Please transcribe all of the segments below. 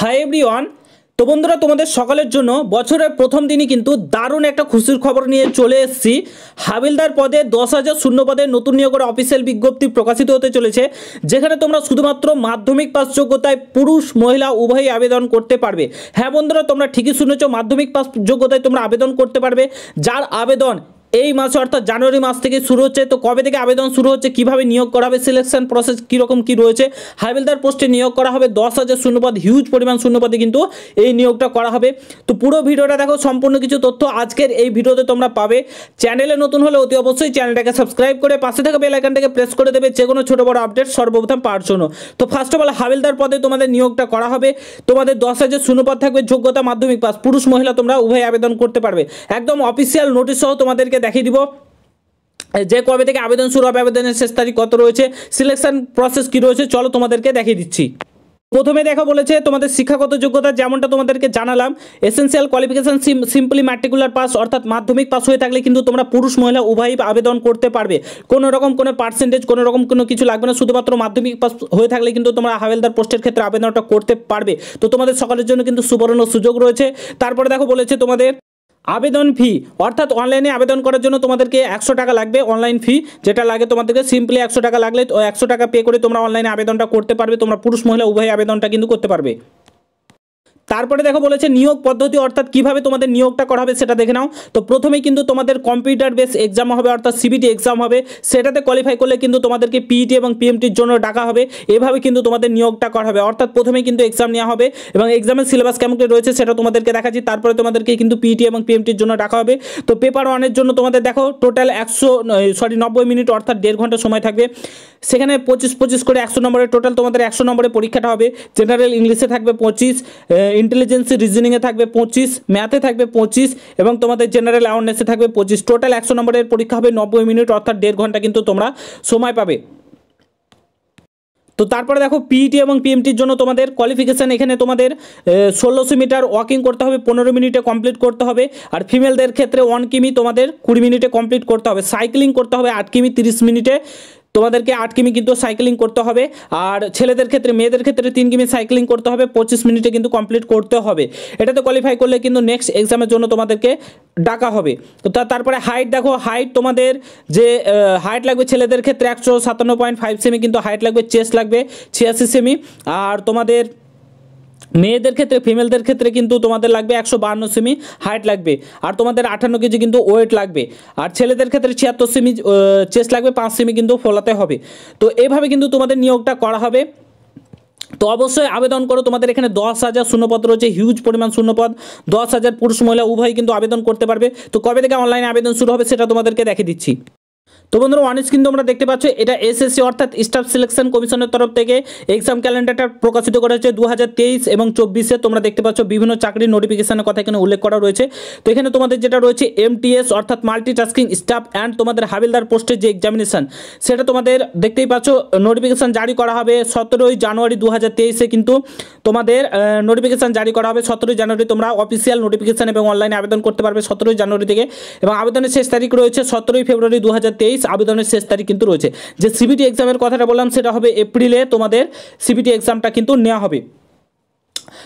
hi everyone তো বন্ধুরা তোমাদের সকালের জন্য বছরের প্রথম দিনই কিন্তু দারুণ একটা খুশির খবর নিয়ে চলে এসেছি হাবিলদার পদে দশ হাজার শূন্য পদে নতুন নিয়োগের অফিসিয়াল বিজ্ঞপ্তি প্রকাশিত হতে চলেছে যেখানে তোমরা শুধুমাত্র মাধ্যমিক পাস যোগ্যতায় পুরুষ মহিলা উভয়ই আবেদন করতে পারবে হ্যাঁ বন্ধুরা তোমরা ঠিকই শুনেছ মাধ্যমিক পাস যোগ্যতায় তোমরা আবেদন করতে পারবে যার আবেদন এই মাসে অর্থাৎ জানুয়ারি মাস থেকে শুরু হচ্ছে তো কবে থেকে আবেদন শুরু হচ্ছে কিভাবে নিয়োগ করা হবে সিলেকশন প্রসেস কীরকম কি রয়েছে হাইবেলদার পোস্টে নিয়োগ করা হবে দশ হাজার শূন্যপদ হিউজ পরিমাণ শূন্যপদে কিন্তু এই নিয়োগটা করা হবে তো পুরো ভিডিওটা দেখো সম্পূর্ণ কিছু তথ্য আজকের এই ভিডিওতে তোমরা পাবে চ্যানেলে নতুন হলে অতি অবশ্যই চ্যানেলটাকে সাবস্ক্রাইব করে পাশে থাকা বেল আইকনটাকে প্রেস করে দেবে যে কোনো ছোটো বড় আপডেট সর্বপ্রথম পাওয়ার জন্য তো ফার্স্ট অফ অল হাবিলদার পদে তোমাদের নিয়োগটা করা হবে তোমাদের দশ হাজার শূন্যপদ থাকবে যোগ্যতা মাধ্যমিক পাস পুরুষ মহিলা তোমরা উভয় আবেদন করতে পারবে একদম অফিসিয়াল নোটিশ সহ তোমাদেরকে দেখিয়ে দিব যে কবে থেকে আবেদন শুরু হবে আবেদনের শেষ তারিখ কত রয়েছে সিলেকশন প্রসেস কি রয়েছে চলো তোমাদেরকে দেখিয়ে দিচ্ছি প্রথমে দেখা বলেছে তোমাদের শিক্ষাগত যোগ্যতা যেমনটা তোমাদেরকে জানালাম essential qualification simply matricular pass অর্থাৎ মাধ্যমিক পাস হয়ে থাকলে কিন্তু তোমরা পুরুষ মহিলা উভয়ই আবেদন করতে পারবে কোনো রকম কোনো পার্সেন্টেজ কোনো রকম কোনো কিছু লাগবে না শুধুমাত্র মাধ্যমিক পাস হয়ে থাকলে কিন্তু তোমরা হাওলদার পোস্টের ক্ষেত্রে আবেদনটা করতে পারবে তো তোমাদের সকলের জন্য কিন্তু সুবর্ণ সুযোগ রয়েছে তারপরে দেখো বলেছে তোমাদের আবেদন ফি অর্থাৎ অনলাইনে আবেদন করার জন্য তোমাদেরকে একশো টাকা লাগবে অনলাইন ফি যেটা লাগে তোমাদেরকে সিম্পলি একশো টাকা লাগলে একশো টাকা পে করে তোমরা অনলাইনে আবেদনটা করতে পারবে তোমরা পুরুষ মহিলা উভয় আবেদনটা কিন্তু করতে পারবে তারপরে দেখো বলেছে নিয়োগ পদ্ধতি অর্থাৎ কিভাবে তোমাদের নিয়োগটা করা হবে সেটা দেখে নাও তো প্রথমে কিন্তু তোমাদের কম্পিউটার বেস এক্সাম হবে অর্থাৎ সিবিটি এক্সাম হবে সেটাতে কোয়ালিফাই করলে কিন্তু তোমাদেরকে পিইটি e এবং পিএমটির জন্য ডাকা হবে এভাবে কিন্তু তোমাদের নিয়োগটা করা হবে অর্থাৎ প্রথমে কিন্তু এক্সাম নেওয়া হবে এবং এক্সামের সিলেবাস কেমন রয়েছে সেটা তোমাদেরকে দেখাচ্ছি তারপরে তোমাদেরকে কিন্তু পিইটি e এবং পিএমটির জন্য ডাকা হবে তো পেপার ওয়ানের জন্য তোমাদের দেখো টোটাল একশো সরি নব্বই মিনিট অর্থাৎ দেড় ঘন্টা সময় থাকবে সেখানে পঁচিশ পঁচিশ করে একশো নম্বরের টোটাল তোমাদের একশো নম্বরের পরীক্ষাটা হবে জেনারেল ইংলিশে থাকবে পঁচিশ ইন্টেলিজেন্সি রিজনিংয়ে থাকবে পঁচিশ ম্যাথে থাকবে পঁচিশ এবং তোমাদের জেনারেল অ্যাওয়ারনেসে থাকবে পঁচিশ টোটাল একশো নম্বরের পরীক্ষা হবে নব্বই মিনিট অর্থাৎ দেড় ঘন্টা কিন্তু তোমরা সময় পাবে তো তারপরে দেখো পিইটি e এবং পিএমটির জন্য তোমাদের কোয়ালিফিকেশান এখানে তোমাদের ষোলোশো মিটার ওয়াকিং করতে হবে পনেরো মিনিটে কমপ্লিট করতে হবে আর ফিমেলদের ক্ষেত্রে ওয়ান কিমি তোমাদের কুড়ি মিনিটে কমপ্লিট করতে হবে সাইক্লিং করতে হবে আট কিমি তিরিশ মিনিটে তোমাদেরকে আট কিমি কিন্তু সাইক্লিং করতে হবে আর ছেলেদের ক্ষেত্রে মেয়েদের ক্ষেত্রে তিন কিমি সাইক্লিং করতে হবে পঁচিশ মিনিটে কিন্তু কমপ্লিট করতে হবে এটাতে কোয়ালিফাই করলে কিন্তু নেক্সট এক্সামের জন্য তোমাদেরকে ডাকা হবে তো তারপরে হাইট দেখো হাইট তোমাদের যে হাইট লাগবে ছেলেদের ক্ষেত্রে একশো সাতান্ন পয়েন্ট ফাইভ সেমি কিন্তু হাইট লাগবে চেস্ট লাগবে ছিয়াশি সেমি আর তোমাদের মেয়েদের ক্ষেত্রে ফিমেলদের ক্ষেত্রে কিন্তু তোমাদের লাগবে একশো বাহান্ন সেমি হাইট লাগবে আর তোমাদের আঠান্ন কেজি কিন্তু ওয়েট লাগবে আর ছেলেদের ক্ষেত্রে ছিয়াত্তর সেমি চেস্ট লাগবে পাঁচ সেমি কিন্তু ফোলাতে হবে তো এইভাবে কিন্তু তোমাদের নিয়োগটা করা হবে তো অবশ্যই আবেদন করো তোমাদের এখানে দশ হাজার শূন্যপদ রয়েছে হিউজ পরিমাণ শূন্যপদ দশ হাজার পুরুষ মহিলা উভয়ই কিন্তু আবেদন করতে পারবে তো কবে থেকে অনলাইনে আবেদন শুরু হবে সেটা তোমাদেরকে দেখে দিচ্ছি তো বন্ধুরা অনেক স্ক্রিন তোমরা দেখতে পাচ্ছ এটা এসএসসি অর্থাৎ স্টাফ সিলেকশন কমিশনের তরফ থেকে এক্সাম ক্যালেন্ডারটা প্রকাশিত করা হয়েছে দু এবং চব্বিশে তোমরা দেখতে পাচ্ছ বিভিন্ন চাকরির নোটিফিকেশনের কথা এখানে উল্লেখ করা রয়েছে তো এখানে তোমাদের যেটা রয়েছে এমটিএস অর্থাৎ মাল্টিটাস্কিং স্টাফ অ্যান্ড তোমাদের হাবিলদার পোস্টের যে এক্সামিনেশন সেটা তোমাদের দেখতেই পাচ্ছ নোটিফিকেশান জারি করা হবে সতেরোই জানুয়ারি দু কিন্তু তোমাদের নোটিফিকেশান জারি করা হবে সতেরোই জানুয়ারি তোমরা অফিসিয়াল নোটিফিকেশান এবং অনলাইনে আবেদন করতে পারবে সতেরোই জানুয়ারি থেকে এবং আবেদনের শেষ তারিখ রয়েছে সতেরোই ফেব্রুয়ারি দু তেইশ আবেদনের শেষ তারিখ কিন্তু রয়েছে যে সিবিটি এক্সামের কথাটা বললাম সেটা হবে এপ্রিলে তোমাদের সিবিটি এক্সামটা কিন্তু নেওয়া হবে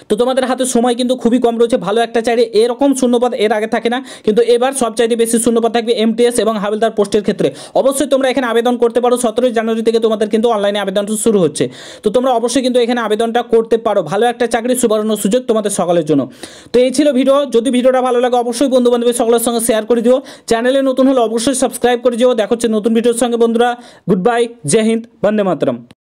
তো তোমাদের হাতে সময় কিন্তু খুবই কম রয়েছে ভালো একটা চাইলে এরকম শূন্যপদ এর আগে থাকে না কিন্তু এবার সবচাইতে বেশি শূন্যপদ থাকবে এমটিএস এবং হাবিলদার পোস্টের ক্ষেত্রে অবশ্যই তোমরা এখানে আবেদন করতে পারো সতেরোই জানুয়ারি থেকে তোমাদের কিন্তু অনলাইনে আবেদনটা শুরু হচ্ছে তো তোমরা অবশ্যই কিন্তু এখানে আবেদনটা করতে পারো ভালো একটা চাকরি সুবর্ণ সুযোগ তোমাদের সকলের জন্য তো এই ছিল ভিডিও যদি ভিডিওটা ভালো লাগে অবশ্যই বন্ধু সকলের সঙ্গে শেয়ার করে দিও চ্যানেলে নতুন হলে অবশ্যই সাবস্ক্রাইব করে দিও দেখো হচ্ছে নতুন ভিডিওর সঙ্গে বন্ধুরা গুড বাই জয় হিন্দ বন্দে মাতরম